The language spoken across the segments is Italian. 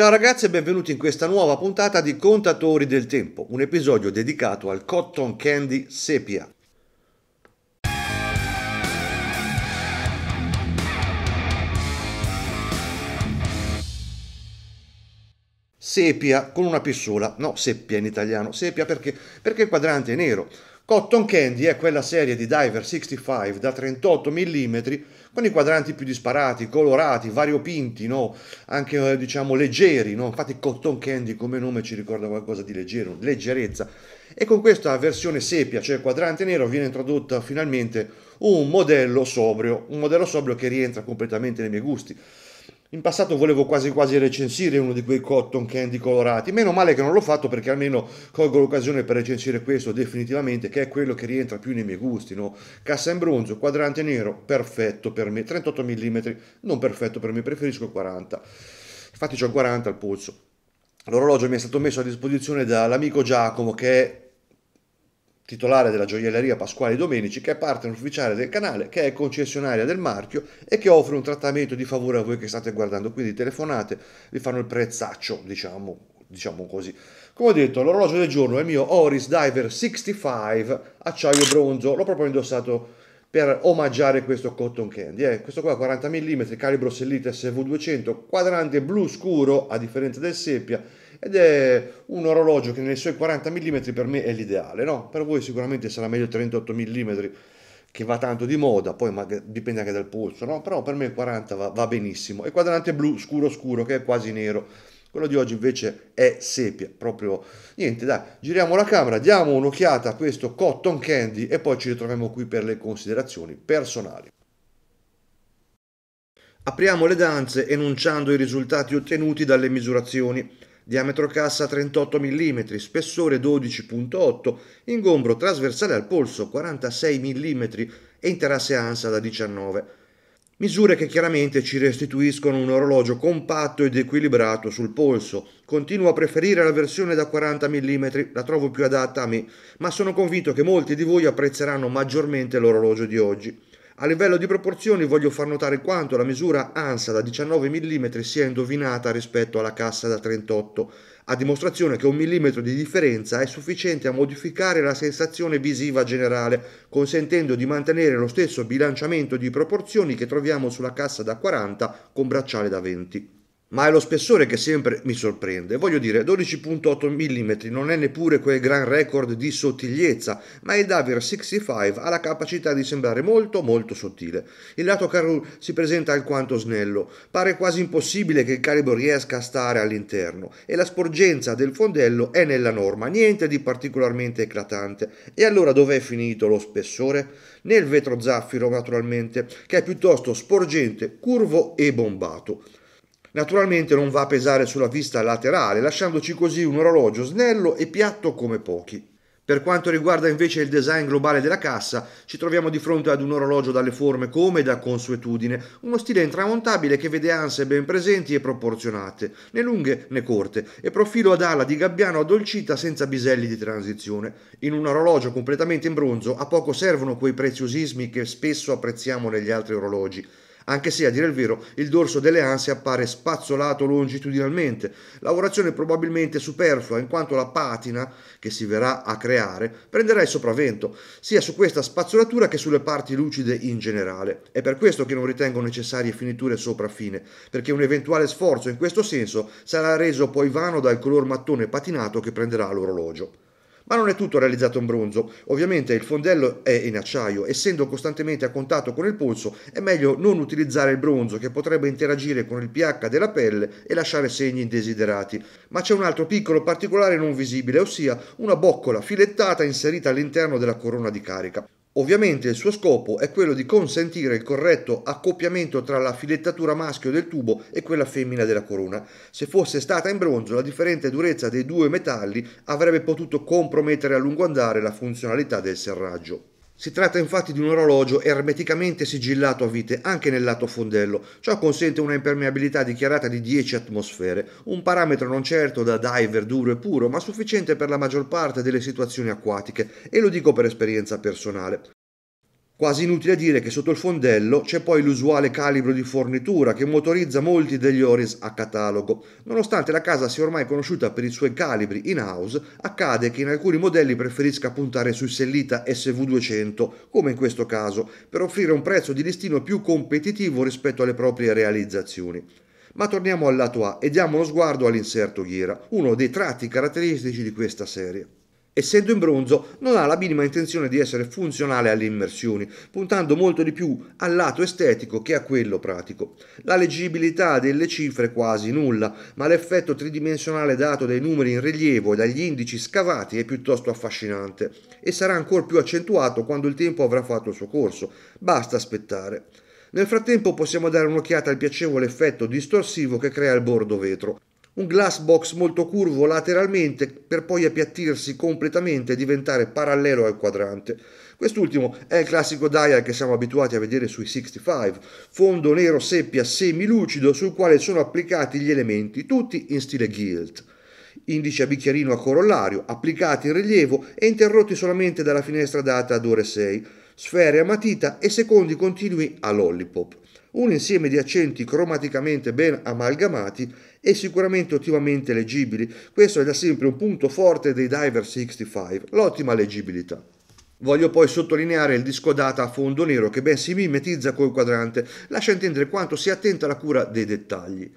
Ciao ragazzi e benvenuti in questa nuova puntata di Contatori del Tempo, un episodio dedicato al cotton candy sepia. Sepia con una pistola, no seppia in italiano, sepia perché, perché il quadrante è nero. Cotton Candy è quella serie di Diver 65 da 38 mm con i quadranti più disparati, colorati, variopinti, no? anche eh, diciamo leggeri. No? Infatti Cotton Candy come nome ci ricorda qualcosa di leggero, leggerezza. E con questa versione sepia, cioè quadrante nero, viene introdotta finalmente un modello sobrio, un modello sobrio che rientra completamente nei miei gusti. In passato volevo quasi quasi recensire uno di quei cotton candy colorati, meno male che non l'ho fatto perché almeno colgo l'occasione per recensire questo definitivamente, che è quello che rientra più nei miei gusti, no? Cassa in bronzo, quadrante nero, perfetto per me, 38 mm, non perfetto per me, preferisco il 40. Infatti ho il 40 al polso. L'orologio mi è stato messo a disposizione dall'amico Giacomo che è titolare della gioielleria Pasquali Domenici, che è partner ufficiale del canale, che è concessionaria del marchio e che offre un trattamento di favore a voi che state guardando. Quindi telefonate, vi fanno il prezzaccio, diciamo, diciamo così. Come ho detto, l'orologio del giorno è il mio Oris Diver 65 acciaio bronzo, l'ho proprio indossato per omaggiare questo cotton candy. Eh, questo qua 40 mm, calibro sellite SV200, quadrante blu scuro a differenza del seppia ed è un orologio che nei suoi 40 mm per me è l'ideale, no? Per voi sicuramente sarà meglio 38 mm che va tanto di moda, poi dipende anche dal polso, no? Però per me il 40 va, va benissimo. E quadrante blu scuro scuro che è quasi nero. Quello di oggi invece è sepia, proprio niente, dai, giriamo la camera, diamo un'occhiata a questo Cotton Candy e poi ci ritroviamo qui per le considerazioni personali. Apriamo le danze enunciando i risultati ottenuti dalle misurazioni diametro cassa 38 mm, spessore 12.8, ingombro trasversale al polso 46 mm e interasse ansa da 19. Misure che chiaramente ci restituiscono un orologio compatto ed equilibrato sul polso. Continuo a preferire la versione da 40 mm, la trovo più adatta a me, ma sono convinto che molti di voi apprezzeranno maggiormente l'orologio di oggi. A livello di proporzioni voglio far notare quanto la misura ANSA da 19 mm sia indovinata rispetto alla cassa da 38, a dimostrazione che un millimetro di differenza è sufficiente a modificare la sensazione visiva generale, consentendo di mantenere lo stesso bilanciamento di proporzioni che troviamo sulla cassa da 40 con bracciale da 20 ma è lo spessore che sempre mi sorprende. Voglio dire, 12.8 mm non è neppure quel gran record di sottigliezza, ma il Davir 65 ha la capacità di sembrare molto molto sottile. Il lato Carrul si presenta alquanto snello, pare quasi impossibile che il calibro riesca a stare all'interno e la sporgenza del fondello è nella norma, niente di particolarmente eclatante. E allora dov'è finito lo spessore? Nel vetro zaffiro naturalmente, che è piuttosto sporgente, curvo e bombato. Naturalmente non va a pesare sulla vista laterale, lasciandoci così un orologio snello e piatto come pochi. Per quanto riguarda invece il design globale della cassa, ci troviamo di fronte ad un orologio dalle forme come da consuetudine, uno stile intramontabile che vede anse ben presenti e proporzionate, né lunghe né corte, e profilo ad ala di gabbiano addolcita senza biselli di transizione. In un orologio completamente in bronzo a poco servono quei preziosismi che spesso apprezziamo negli altri orologi, anche se a dire il vero il dorso delle anse appare spazzolato longitudinalmente, lavorazione probabilmente superflua in quanto la patina che si verrà a creare prenderà il sopravvento sia su questa spazzolatura che sulle parti lucide in generale. È per questo che non ritengo necessarie finiture sopra fine, perché un eventuale sforzo in questo senso sarà reso poi vano dal color mattone patinato che prenderà l'orologio. Ma non è tutto realizzato in bronzo. Ovviamente il fondello è in acciaio, essendo costantemente a contatto con il polso è meglio non utilizzare il bronzo che potrebbe interagire con il pH della pelle e lasciare segni indesiderati. Ma c'è un altro piccolo particolare non visibile, ossia una boccola filettata inserita all'interno della corona di carica. Ovviamente il suo scopo è quello di consentire il corretto accoppiamento tra la filettatura maschio del tubo e quella femmina della corona. Se fosse stata in bronzo, la differente durezza dei due metalli avrebbe potuto compromettere a lungo andare la funzionalità del serraggio. Si tratta infatti di un orologio ermeticamente sigillato a vite anche nel lato fondello, ciò consente una impermeabilità dichiarata di 10 atmosfere, un parametro non certo da diver duro e puro, ma sufficiente per la maggior parte delle situazioni acquatiche, e lo dico per esperienza personale. Quasi inutile dire che sotto il fondello c'è poi l'usuale calibro di fornitura che motorizza molti degli Oris a catalogo. Nonostante la casa sia ormai conosciuta per i suoi calibri in house, accade che in alcuni modelli preferisca puntare sui Sellita SV200, come in questo caso, per offrire un prezzo di listino più competitivo rispetto alle proprie realizzazioni. Ma torniamo al lato A e diamo uno sguardo all'inserto ghiera, uno dei tratti caratteristici di questa serie essendo in bronzo, non ha la minima intenzione di essere funzionale alle immersioni, puntando molto di più al lato estetico che a quello pratico. La leggibilità delle cifre è quasi nulla, ma l'effetto tridimensionale dato dai numeri in rilievo e dagli indici scavati è piuttosto affascinante e sarà ancora più accentuato quando il tempo avrà fatto il suo corso. Basta aspettare. Nel frattempo possiamo dare un'occhiata al piacevole effetto distorsivo che crea il bordo vetro un glass box molto curvo lateralmente per poi appiattirsi completamente e diventare parallelo al quadrante. Quest'ultimo è il classico dial che siamo abituati a vedere sui 65, fondo nero seppia semilucido sul quale sono applicati gli elementi, tutti in stile gilt. Indice a bicchierino a corollario, applicati in rilievo e interrotti solamente dalla finestra data ad ore 6, sfere a matita e secondi continui a lollipop un insieme di accenti cromaticamente ben amalgamati e sicuramente ottimamente leggibili. Questo è da sempre un punto forte dei Diver 65, l'ottima leggibilità. Voglio poi sottolineare il disco data a fondo nero che ben si mimetizza col quadrante, lascia intendere quanto sia attenta alla cura dei dettagli.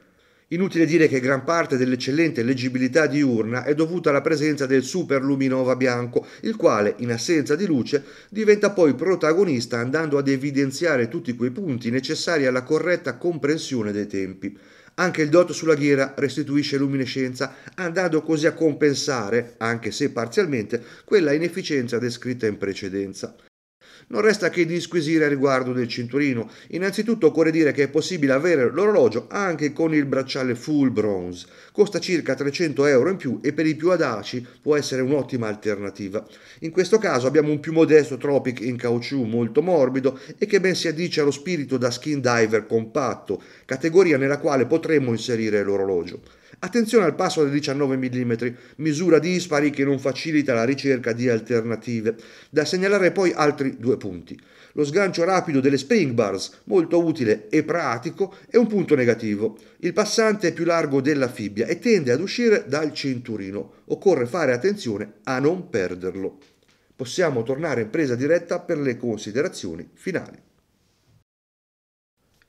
Inutile dire che gran parte dell'eccellente leggibilità diurna è dovuta alla presenza del superluminova bianco, il quale, in assenza di luce, diventa poi protagonista andando ad evidenziare tutti quei punti necessari alla corretta comprensione dei tempi. Anche il dot sulla ghiera restituisce luminescenza, andando così a compensare, anche se parzialmente, quella inefficienza descritta in precedenza. Non resta che disquisire riguardo del cinturino. Innanzitutto occorre dire che è possibile avere l'orologio anche con il bracciale full bronze. Costa circa 300 euro in più e per i più adaci può essere un'ottima alternativa. In questo caso abbiamo un più modesto Tropic in caucciù molto morbido e che ben si addice allo spirito da skin diver compatto, categoria nella quale potremmo inserire l'orologio. Attenzione al passo del 19 mm, misura dispari che non facilita la ricerca di alternative. Da segnalare poi altri due punti. Lo sgancio rapido delle spring bars, molto utile e pratico, è un punto negativo. Il passante è più largo della fibbia e tende ad uscire dal cinturino. Occorre fare attenzione a non perderlo. Possiamo tornare in presa diretta per le considerazioni finali.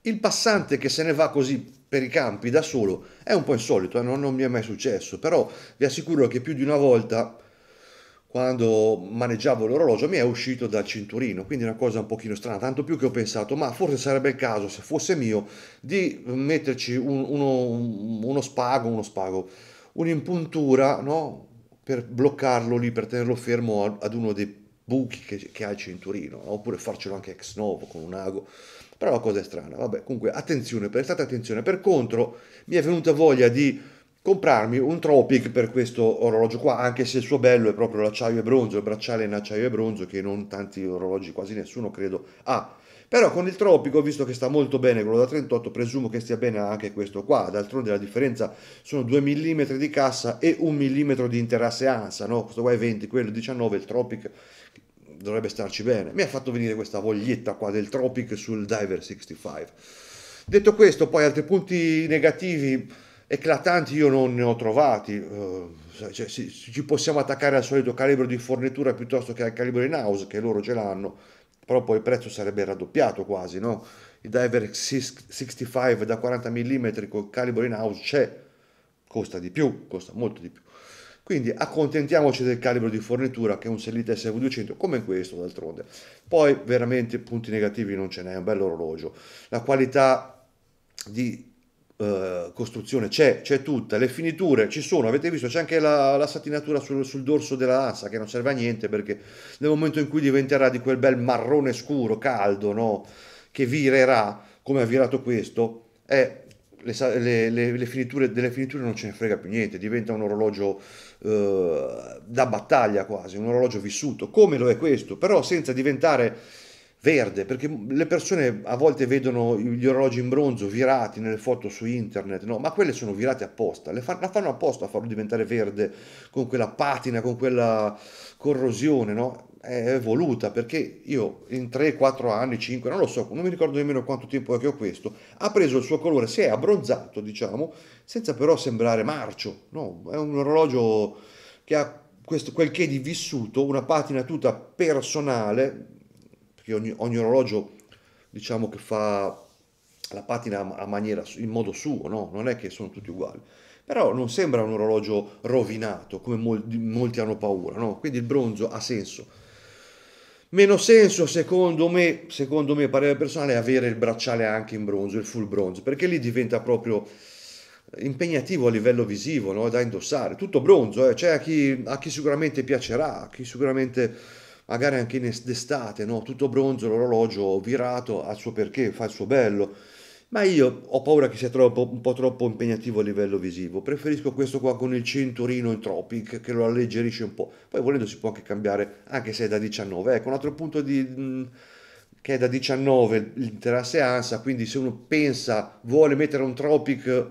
Il passante che se ne va così per i campi da solo è un po' insolito, eh? non, non mi è mai successo, però vi assicuro che più di una volta quando maneggiavo l'orologio mi è uscito dal cinturino, quindi è una cosa un pochino strana, tanto più che ho pensato, ma forse sarebbe il caso, se fosse mio, di metterci un, uno, uno, spago, uno spago, un'impuntura, no? Per bloccarlo lì, per tenerlo fermo ad uno dei buchi che, che ha il cinturino, oppure farcelo anche ex novo con un ago. Però la cosa è strana, vabbè, comunque attenzione, prestate attenzione. Per contro mi è venuta voglia di comprarmi un Tropic per questo orologio qua, anche se il suo bello è proprio l'acciaio e bronzo, il bracciale in acciaio e bronzo che non tanti orologi, quasi nessuno credo ha. Ah, però con il Tropico, visto che sta molto bene quello da 38, presumo che stia bene anche questo qua. D'altronde la differenza sono 2 mm di cassa e 1 mm di interasse ansa, no? Questo qua è 20, quello 19, il Tropic dovrebbe starci bene. Mi ha fatto venire questa voglietta qua del Tropic sul Diver 65. Detto questo, poi altri punti negativi eclatanti io non ne ho trovati. Uh, cioè, si, ci possiamo attaccare al solito calibro di fornitura piuttosto che al calibro in house, che loro ce l'hanno, però poi il prezzo sarebbe raddoppiato quasi, no? Il Diver 65 da 40 mm col calibro in house c'è, costa di più, costa molto di più. Quindi accontentiamoci del calibro di fornitura che è un Sellita SV200 come questo d'altronde. Poi veramente punti negativi non ce n'è, è un bell'orologio. La qualità di eh, costruzione c'è, c'è tutta, le finiture ci sono, avete visto c'è anche la, la satinatura sul, sul, dorso della lassa che non serve a niente perché nel momento in cui diventerà di quel bel marrone scuro, caldo, no? che virerà come ha virato questo, è le, le, le, finiture, delle finiture non ce ne frega più niente, diventa un orologio eh, da battaglia quasi, un orologio vissuto, come lo è questo, però senza diventare verde, perché le persone a volte vedono gli orologi in bronzo virati nelle foto su internet, no, ma quelle sono virate apposta, le fanno, la fanno apposta a farlo diventare verde con quella patina, con quella corrosione, no? È voluta perché io in 3, 4 anni, 5, non lo so, non mi ricordo nemmeno quanto tempo è che ho questo, ha preso il suo colore, si è abbronzato, diciamo, senza però sembrare marcio, no? È un orologio che ha questo, quel che di vissuto, una patina tutta personale, perché ogni, ogni orologio diciamo che fa la patina a maniera, in modo suo, no? non è che sono tutti uguali. Però non sembra un orologio rovinato, come molti, molti hanno paura, no? quindi il bronzo ha senso. Meno senso, secondo me, secondo me, parere personale, avere il bracciale anche in bronzo, il full bronzo, perché lì diventa proprio impegnativo a livello visivo, no? da indossare. Tutto bronzo, eh? c'è cioè a, a chi sicuramente piacerà, a chi sicuramente magari anche in estate, no? tutto bronzo, l'orologio virato al suo perché, fa il suo bello. Ma io ho paura che sia troppo, un po' troppo impegnativo a livello visivo. Preferisco questo qua con il cinturino in Tropic che lo alleggerisce un po'. Poi volendo si può anche cambiare, anche se è da 19. Ecco, un altro punto di... Mh, che è da 19 l'intera seanza, quindi se uno pensa, vuole mettere un Tropic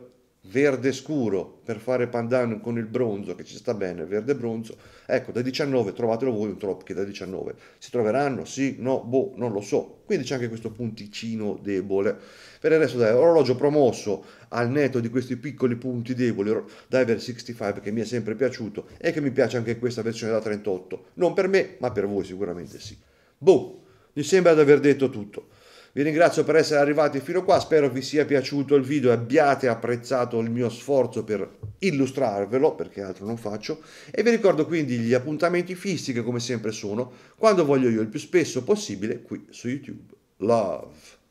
verde scuro per fare pandan con il bronzo che ci sta bene, verde bronzo. Ecco, da 19 trovatelo voi un trop da 19 si troveranno, sì, no, boh, non lo so. Quindi c'è anche questo punticino debole. Per il resto dai, orologio promosso al netto di questi piccoli punti deboli, Diver 65 che mi è sempre piaciuto e che mi piace anche questa versione da 38. Non per me, ma per voi sicuramente sì. Boh, mi sembra di aver detto tutto. Vi ringrazio per essere arrivati fino qua, spero vi sia piaciuto il video e abbiate apprezzato il mio sforzo per illustrarvelo, perché altro non faccio, e vi ricordo quindi gli appuntamenti fissi che come sempre sono, quando voglio io il più spesso possibile qui su YouTube. Love.